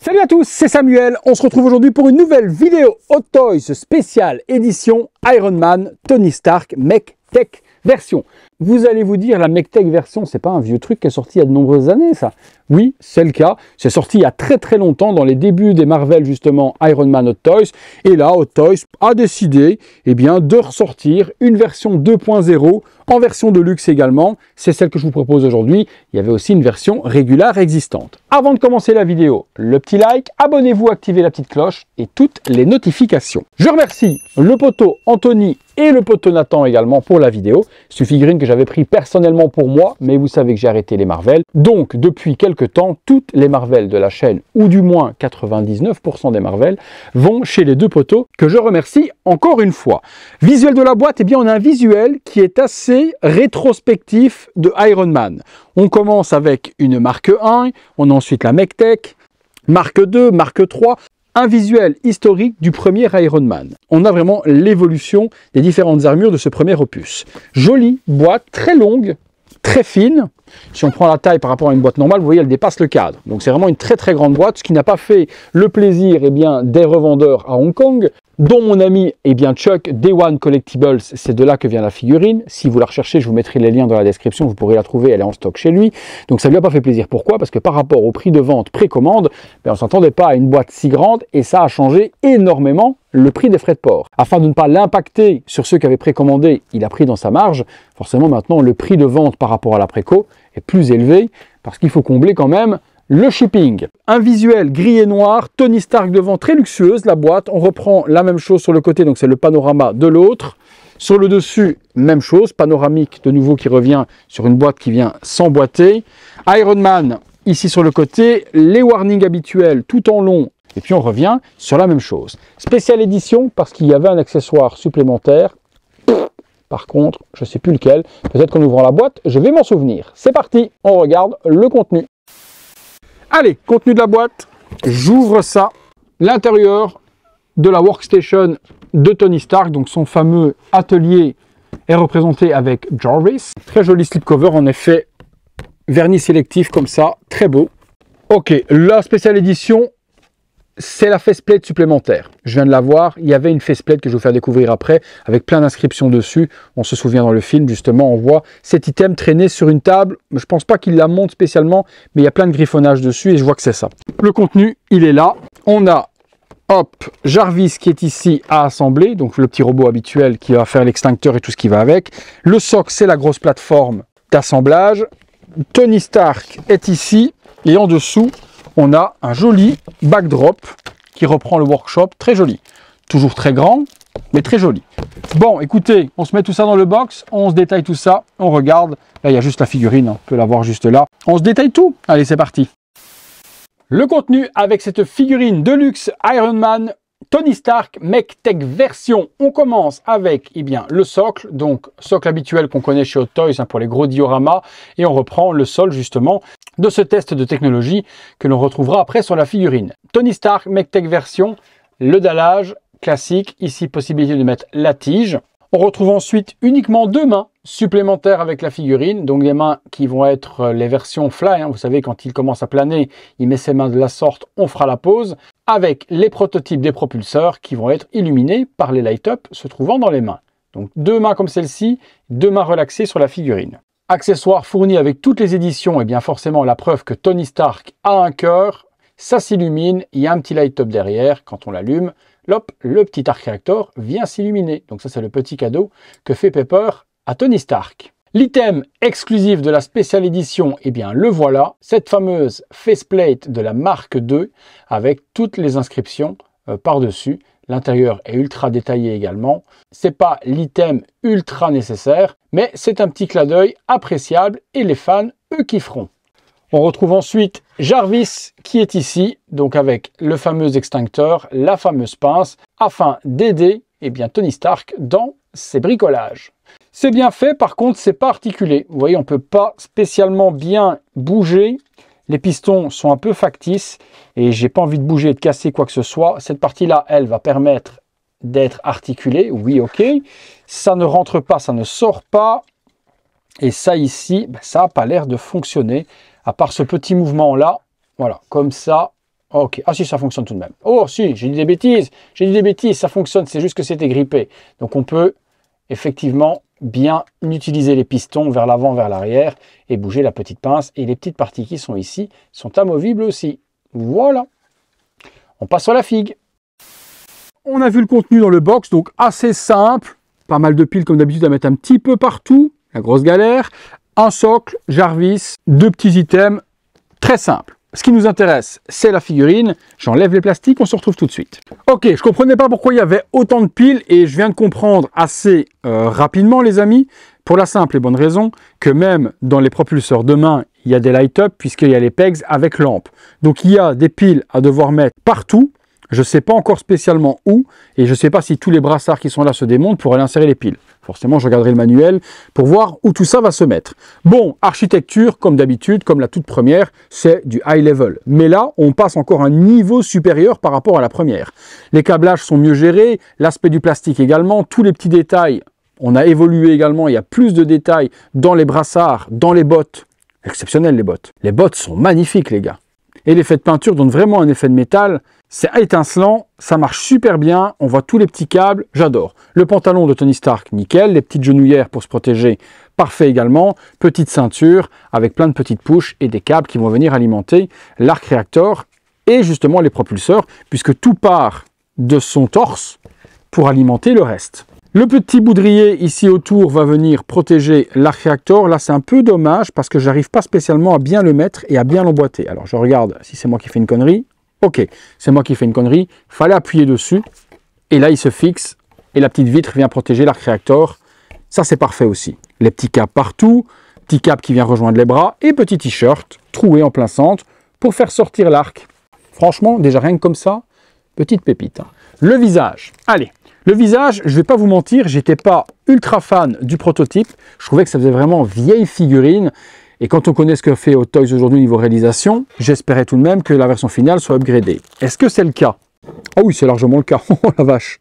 Salut à tous, c'est Samuel. On se retrouve aujourd'hui pour une nouvelle vidéo Hot Toys spéciale édition Iron Man Tony Stark Mech Tech version. Vous allez vous dire, la MechTech version, c'est pas un vieux truc qui est sorti il y a de nombreuses années, ça. Oui, c'est le cas. C'est sorti il y a très très longtemps, dans les débuts des Marvel, justement, Iron Man Hot Toys. Et là, Hot Toys a décidé, eh bien, de ressortir une version 2.0 en version de luxe également. C'est celle que je vous propose aujourd'hui. Il y avait aussi une version régulière existante. Avant de commencer la vidéo, le petit like, abonnez-vous, activez la petite cloche et toutes les notifications. Je remercie le poteau Anthony et le poteau Nathan également pour la vidéo. que j'avais pris personnellement pour moi, mais vous savez que j'ai arrêté les Marvel. Donc, depuis quelques temps, toutes les Marvel de la chaîne, ou du moins 99% des Marvel, vont chez les deux poteaux, que je remercie encore une fois. Visuel de la boîte, et eh bien, on a un visuel qui est assez rétrospectif de Iron Man. On commence avec une marque 1, on a ensuite la tech marque 2, marque 3 un visuel historique du premier Iron Man. On a vraiment l'évolution des différentes armures de ce premier opus. Jolie boîte, très longue, très fine. Si on prend la taille par rapport à une boîte normale, vous voyez, elle dépasse le cadre. Donc c'est vraiment une très très grande boîte, ce qui n'a pas fait le plaisir eh bien, des revendeurs à Hong Kong, dont mon ami eh bien Chuck, Day One Collectibles, c'est de là que vient la figurine. Si vous la recherchez, je vous mettrai les liens dans la description, vous pourrez la trouver, elle est en stock chez lui. Donc ça lui a pas fait plaisir. Pourquoi Parce que par rapport au prix de vente précommande, ben, on s'attendait pas à une boîte si grande et ça a changé énormément le prix des frais de port. Afin de ne pas l'impacter sur ceux qui avaient précommandé, il a pris dans sa marge. Forcément maintenant, le prix de vente par rapport à la préco est plus élevé parce qu'il faut combler quand même le shipping, un visuel gris et noir, Tony Stark devant, très luxueuse la boîte. On reprend la même chose sur le côté, donc c'est le panorama de l'autre. Sur le dessus, même chose, panoramique de nouveau qui revient sur une boîte qui vient s'emboîter. Iron Man, ici sur le côté, les warnings habituels tout en long. Et puis on revient sur la même chose. Spéciale édition parce qu'il y avait un accessoire supplémentaire. Par contre, je ne sais plus lequel. Peut-être qu'en ouvrant la boîte, je vais m'en souvenir. C'est parti, on regarde le contenu. Allez, contenu de la boîte, j'ouvre ça. L'intérieur de la workstation de Tony Stark, donc son fameux atelier est représenté avec Jarvis. Très joli slipcover en effet, vernis sélectif comme ça, très beau. Ok, la spéciale édition, c'est la faceplate supplémentaire. Je viens de la voir. Il y avait une faceplate que je vais vous faire découvrir après, avec plein d'inscriptions dessus. On se souvient dans le film, justement, on voit cet item traîner sur une table. Je pense pas qu'il la monte spécialement, mais il y a plein de griffonnages dessus et je vois que c'est ça. Le contenu, il est là. On a, hop, Jarvis qui est ici à assembler, donc le petit robot habituel qui va faire l'extincteur et tout ce qui va avec. Le SOC, c'est la grosse plateforme d'assemblage. Tony Stark est ici et en dessous, on a un joli backdrop qui reprend le workshop, très joli. Toujours très grand, mais très joli. Bon, écoutez, on se met tout ça dans le box, on se détaille tout ça, on regarde. Là, il y a juste la figurine, on peut la voir juste là. On se détaille tout. Allez, c'est parti. Le contenu avec cette figurine de luxe Iron Man Tony Stark Mech Tech version. On commence avec eh bien, le socle, donc socle habituel qu'on connaît chez Hot Toys hein, pour les gros dioramas, et on reprend le sol justement de ce test de technologie que l'on retrouvera après sur la figurine. Tony Stark MechTech version, le dallage classique, ici possibilité de mettre la tige. On retrouve ensuite uniquement deux mains supplémentaires avec la figurine, donc les mains qui vont être euh, les versions fly, hein. vous savez quand il commence à planer, il met ses mains de la sorte, on fera la pause, avec les prototypes des propulseurs qui vont être illuminés par les light-up se trouvant dans les mains. Donc deux mains comme celle-ci, deux mains relaxées sur la figurine. Accessoires fournis avec toutes les éditions, et eh bien forcément la preuve que Tony Stark a un cœur, ça s'illumine, il y a un petit light up derrière, quand on l'allume, l'op, le petit arc réactor vient s'illuminer. Donc ça c'est le petit cadeau que fait Pepper à Tony Stark. L'item exclusif de la spéciale édition, et eh bien le voilà, cette fameuse faceplate de la marque 2 avec toutes les inscriptions euh, par-dessus. L'intérieur est ultra détaillé également. C'est pas l'item ultra nécessaire, mais c'est un petit clin d'œil appréciable et les fans, eux, kifferont. On retrouve ensuite Jarvis qui est ici, donc avec le fameux extincteur, la fameuse pince, afin d'aider et eh bien, Tony Stark dans ses bricolages. C'est bien fait, par contre, c'est pas articulé. Vous voyez, on ne peut pas spécialement bien bouger les pistons sont un peu factices et j'ai pas envie de bouger, et de casser quoi que ce soit. Cette partie-là, elle va permettre d'être articulée. Oui, ok. Ça ne rentre pas, ça ne sort pas. Et ça ici, ben, ça n'a pas l'air de fonctionner. À part ce petit mouvement-là, voilà, comme ça. Ok, ah si, ça fonctionne tout de même. Oh si, j'ai dit des bêtises, j'ai dit des bêtises, ça fonctionne, c'est juste que c'était grippé. Donc on peut effectivement bien utiliser les pistons vers l'avant, vers l'arrière et bouger la petite pince. Et les petites parties qui sont ici sont amovibles aussi. Voilà. On passe sur la figue. On a vu le contenu dans le box, donc assez simple. Pas mal de piles comme d'habitude à mettre un petit peu partout. La grosse galère. Un socle, Jarvis, deux petits items. Très simple. Ce qui nous intéresse, c'est la figurine. J'enlève les plastiques, on se retrouve tout de suite. Ok, je ne comprenais pas pourquoi il y avait autant de piles et je viens de comprendre assez euh, rapidement, les amis, pour la simple et bonne raison que même dans les propulseurs de main, il y a des light-up puisqu'il y a les pegs avec lampe. Donc il y a des piles à devoir mettre partout je ne sais pas encore spécialement où, et je ne sais pas si tous les brassards qui sont là se démontent pour aller insérer les piles. Forcément, je regarderai le manuel pour voir où tout ça va se mettre. Bon, architecture, comme d'habitude, comme la toute première, c'est du high level. Mais là, on passe encore un niveau supérieur par rapport à la première. Les câblages sont mieux gérés, l'aspect du plastique également, tous les petits détails. On a évolué également, il y a plus de détails dans les brassards, dans les bottes. Exceptionnelles les bottes. Les bottes sont magnifiques les gars. Et l'effet de peinture donne vraiment un effet de métal c'est étincelant, ça marche super bien, on voit tous les petits câbles, j'adore. Le pantalon de Tony Stark, nickel, les petites genouillères pour se protéger, parfait également. Petite ceinture avec plein de petites pushes et des câbles qui vont venir alimenter l'arc réacteur et justement les propulseurs, puisque tout part de son torse pour alimenter le reste. Le petit boudrier ici autour va venir protéger l'arc réacteur. Là, c'est un peu dommage parce que j'arrive pas spécialement à bien le mettre et à bien l'emboîter. Alors, je regarde si c'est moi qui fais une connerie. Ok, c'est moi qui fais une connerie. Fallait appuyer dessus. Et là, il se fixe. Et la petite vitre vient protéger l'arc réacteur. Ça, c'est parfait aussi. Les petits caps partout. Petit cap qui vient rejoindre les bras. Et petit t-shirt troué en plein centre pour faire sortir l'arc. Franchement, déjà rien que comme ça, petite pépite. Hein. Le visage. Allez, le visage, je ne vais pas vous mentir, j'étais pas ultra fan du prototype. Je trouvais que ça faisait vraiment vieille figurine. Et quand on connaît ce que fait Hot Toys aujourd'hui niveau réalisation, j'espérais tout de même que la version finale soit upgradée. Est-ce que c'est le cas Ah oui, c'est largement le cas. Oh la vache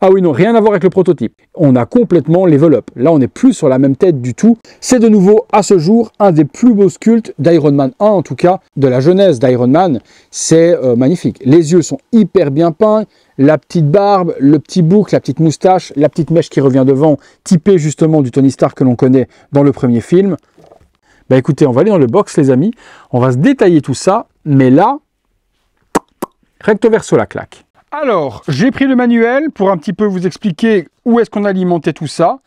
ah oui, non, rien à voir avec le prototype. On a complètement level Là, on n'est plus sur la même tête du tout. C'est de nouveau, à ce jour, un des plus beaux sculptes d'Iron Man 1, en tout cas, de la jeunesse d'Iron Man. C'est euh, magnifique. Les yeux sont hyper bien peints. La petite barbe, le petit bouc, la petite moustache, la petite mèche qui revient devant, typée justement du Tony Stark que l'on connaît dans le premier film. Bah écoutez, on va aller dans le box, les amis. On va se détailler tout ça. Mais là, recto verso la claque. Alors, j'ai pris le manuel pour un petit peu vous expliquer où est-ce qu'on alimentait tout ça.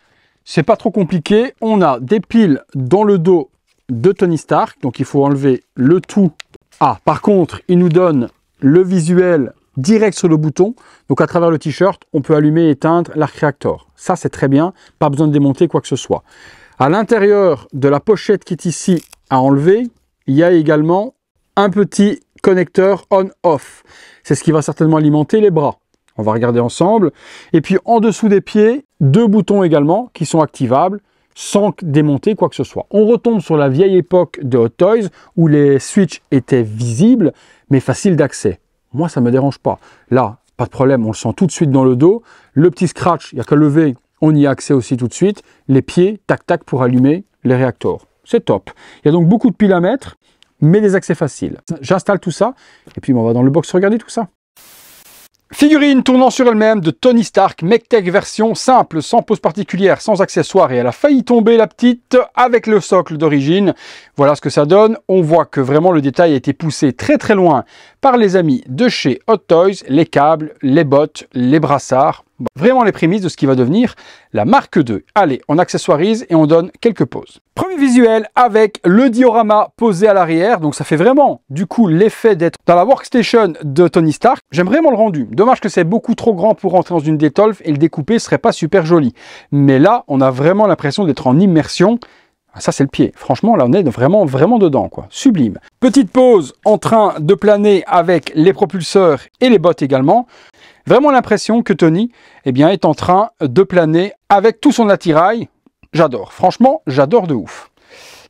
C'est pas trop compliqué. On a des piles dans le dos de Tony Stark. Donc, il faut enlever le tout. Ah, par contre, il nous donne le visuel direct sur le bouton. Donc, à travers le t-shirt, on peut allumer et éteindre l'arc réactor. Ça, c'est très bien. Pas besoin de démonter quoi que ce soit. À l'intérieur de la pochette qui est ici à enlever, il y a également un petit connecteur on-off. C'est ce qui va certainement alimenter les bras. On va regarder ensemble. Et puis en dessous des pieds, deux boutons également qui sont activables sans démonter quoi que ce soit. On retombe sur la vieille époque de Hot Toys où les switches étaient visibles mais faciles d'accès. Moi, ça ne me dérange pas. Là, pas de problème, on le sent tout de suite dans le dos. Le petit scratch, il n'y a qu'à lever, on y a accès aussi tout de suite, les pieds, tac-tac, pour allumer les réacteurs. C'est top. Il y a donc beaucoup de piles à mettre, mais des accès faciles. J'installe tout ça, et puis on va dans le box regarder tout ça. Figurine tournant sur elle-même de Tony Stark, MechTech version simple, sans pose particulière, sans accessoires, et elle a failli tomber la petite avec le socle d'origine. Voilà ce que ça donne, on voit que vraiment le détail a été poussé très très loin par les amis de chez Hot Toys, les câbles, les bottes, les brassards, vraiment les prémices de ce qui va devenir la marque 2. Allez, on accessoirise et on donne quelques pauses. Premier visuel avec le diorama posé à l'arrière, donc ça fait vraiment du coup l'effet d'être dans la workstation de Tony Stark. J'aime vraiment le rendu. Dommage que c'est beaucoup trop grand pour rentrer dans une détolfe et le découper serait pas super joli. Mais là, on a vraiment l'impression d'être en immersion ah, ça, c'est le pied. Franchement, là, on est vraiment, vraiment dedans, quoi. Sublime. Petite pause en train de planer avec les propulseurs et les bottes également. Vraiment l'impression que Tony eh bien, est en train de planer avec tout son attirail. J'adore, franchement, j'adore de ouf.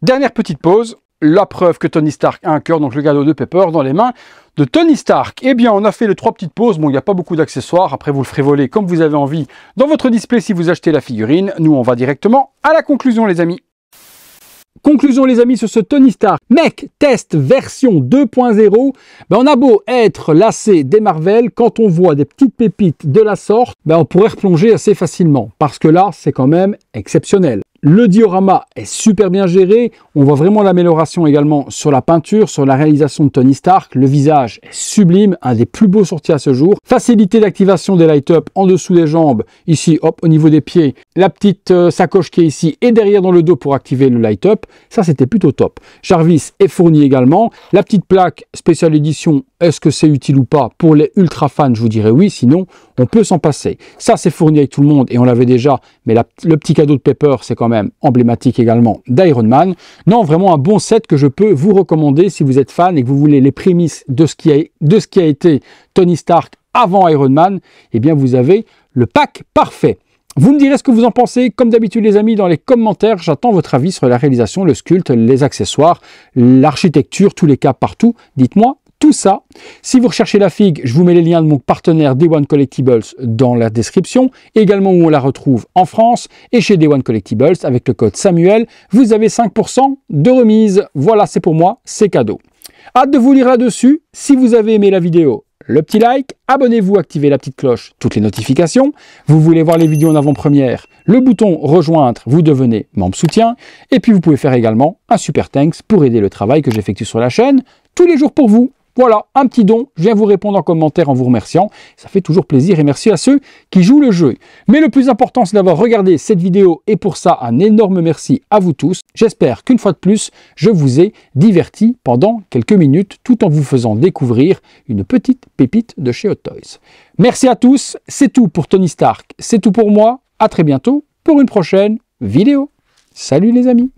Dernière petite pause, la preuve que Tony Stark a un cœur, donc le cadeau de Pepper dans les mains de Tony Stark. Eh bien, on a fait les trois petites pauses. Bon, il n'y a pas beaucoup d'accessoires. Après, vous le ferez voler comme vous avez envie dans votre display si vous achetez la figurine. Nous, on va directement à la conclusion, les amis. Conclusion les amis sur ce Tony Stark mec test version 2.0, ben on a beau être lassé des Marvel, quand on voit des petites pépites de la sorte, ben on pourrait replonger assez facilement parce que là c'est quand même exceptionnel. Le diorama est super bien géré, on voit vraiment l'amélioration également sur la peinture, sur la réalisation de Tony Stark, le visage est sublime, un des plus beaux sortis à ce jour. Facilité d'activation des light-up en dessous des jambes, ici hop au niveau des pieds, la petite euh, sacoche qui est ici et derrière dans le dos pour activer le light-up, ça c'était plutôt top. Jarvis est fourni également, la petite plaque spéciale édition, est-ce que c'est utile ou pas Pour les ultra fans je vous dirais oui, sinon on peut s'en passer. Ça c'est fourni avec tout le monde et on l'avait déjà, mais le petit cadeau de Pepper c'est quand même même emblématique également d'Iron Man. Non, vraiment un bon set que je peux vous recommander si vous êtes fan et que vous voulez les prémices de ce qui a, de ce qui a été Tony Stark avant Iron Man, eh bien vous avez le pack parfait. Vous me direz ce que vous en pensez, comme d'habitude les amis, dans les commentaires, j'attends votre avis sur la réalisation, le sculpte, les accessoires, l'architecture, tous les cas partout. Dites-moi tout ça. Si vous recherchez la figue, je vous mets les liens de mon partenaire d One Collectibles dans la description, également où on la retrouve en France et chez d One Collectibles avec le code Samuel, vous avez 5% de remise. Voilà, c'est pour moi, c'est cadeau. Hâte de vous lire là-dessus. Si vous avez aimé la vidéo, le petit like, abonnez-vous, activez la petite cloche, toutes les notifications. Vous voulez voir les vidéos en avant-première, le bouton rejoindre, vous devenez membre soutien. Et puis vous pouvez faire également un super thanks pour aider le travail que j'effectue sur la chaîne tous les jours pour vous. Voilà, un petit don. Je viens vous répondre en commentaire en vous remerciant. Ça fait toujours plaisir et merci à ceux qui jouent le jeu. Mais le plus important, c'est d'avoir regardé cette vidéo et pour ça, un énorme merci à vous tous. J'espère qu'une fois de plus, je vous ai diverti pendant quelques minutes tout en vous faisant découvrir une petite pépite de chez Hot Toys. Merci à tous. C'est tout pour Tony Stark. C'est tout pour moi. À très bientôt pour une prochaine vidéo. Salut les amis.